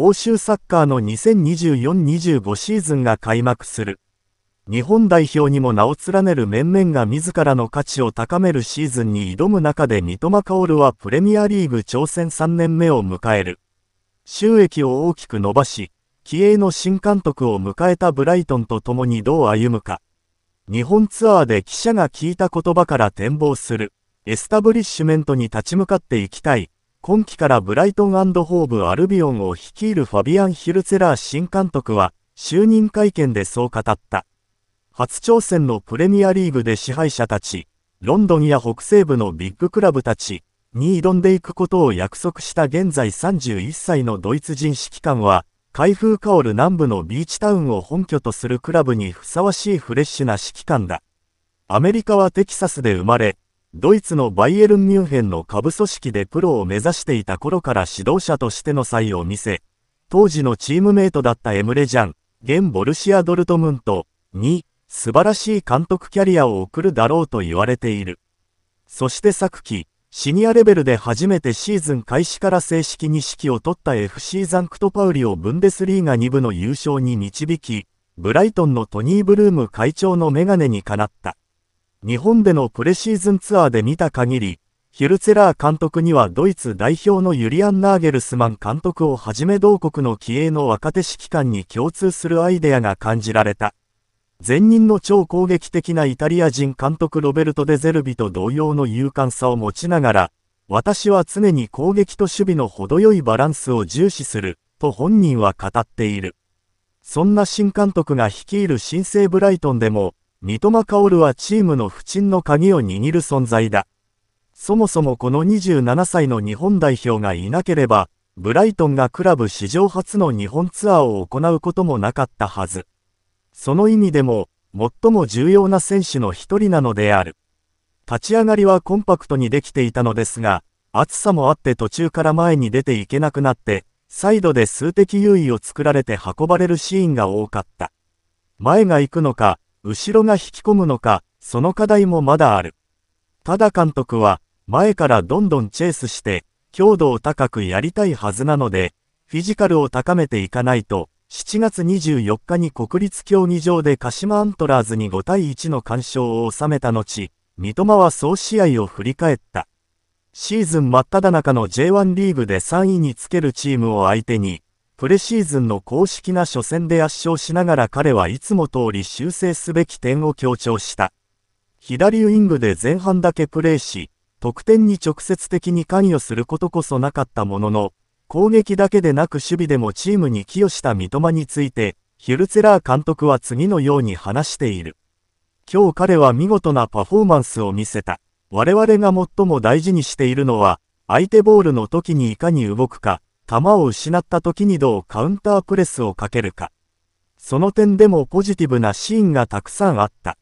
欧州サッカーの2024-25シーズンが開幕する。日本代表にも名を連ねる面々が自らの価値を高めるシーズンに挑む中で三笘薫はプレミアリーグ挑戦3年目を迎える。収益を大きく伸ばし、気鋭の新監督を迎えたブライトンと共にどう歩むか。日本ツアーで記者が聞いた言葉から展望する。エスタブリッシュメントに立ち向かっていきたい。今季からブライトンホーブ・アルビオンを率いるファビアン・ヒルツェラー新監督は就任会見でそう語った。初挑戦のプレミアリーグで支配者たち、ロンドンや北西部のビッグクラブたちに挑んでいくことを約束した現在31歳のドイツ人指揮官は、開封香る南部のビーチタウンを本拠とするクラブにふさわしいフレッシュな指揮官だ。アメリカはテキサスで生まれ、ドイツのバイエルン・ミュンヘンの下部組織でプロを目指していた頃から指導者としての才を見せ、当時のチームメイトだったエムレ・ジャン、現ボルシア・ドルトムントに素晴らしい監督キャリアを送るだろうと言われている。そして昨季、シニアレベルで初めてシーズン開始から正式に指揮を取った FC ザンクトパウリをブンデスリーガ2部の優勝に導き、ブライトンのトニー・ブルーム会長のメガネにかなった。日本でのプレシーズンツアーで見た限り、ヒュルツェラー監督にはドイツ代表のユリアン・ナーゲルスマン監督をはじめ同国の気鋭の若手指揮官に共通するアイデアが感じられた。前任の超攻撃的なイタリア人監督ロベルト・デゼルビと同様の勇敢さを持ちながら、私は常に攻撃と守備の程よいバランスを重視する、と本人は語っている。そんな新監督が率いる新生ブライトンでも、三笘薫はチームの不沈の鍵を握る存在だ。そもそもこの27歳の日本代表がいなければ、ブライトンがクラブ史上初の日本ツアーを行うこともなかったはず。その意味でも、最も重要な選手の一人なのである。立ち上がりはコンパクトにできていたのですが、暑さもあって途中から前に出ていけなくなって、サイドで数的優位を作られて運ばれるシーンが多かった。前が行くのか、後ろが引き込むのか、その課題もまだある。ただ監督は、前からどんどんチェイスして、強度を高くやりたいはずなので、フィジカルを高めていかないと、7月24日に国立競技場で鹿島アントラーズに5対1の干渉を収めた後、三笘は総試合を振り返った。シーズン真っ只中の J1 リーグで3位につけるチームを相手に、プレシーズンの公式な初戦で圧勝しながら彼はいつも通り修正すべき点を強調した。左ウイングで前半だけプレーし、得点に直接的に関与することこそなかったものの、攻撃だけでなく守備でもチームに寄与した三笘について、ヒュルツェラー監督は次のように話している。今日彼は見事なパフォーマンスを見せた。我々が最も大事にしているのは、相手ボールの時にいかに動くか、弾を失った時にどうカウンタープレスをかけるか。その点でもポジティブなシーンがたくさんあった。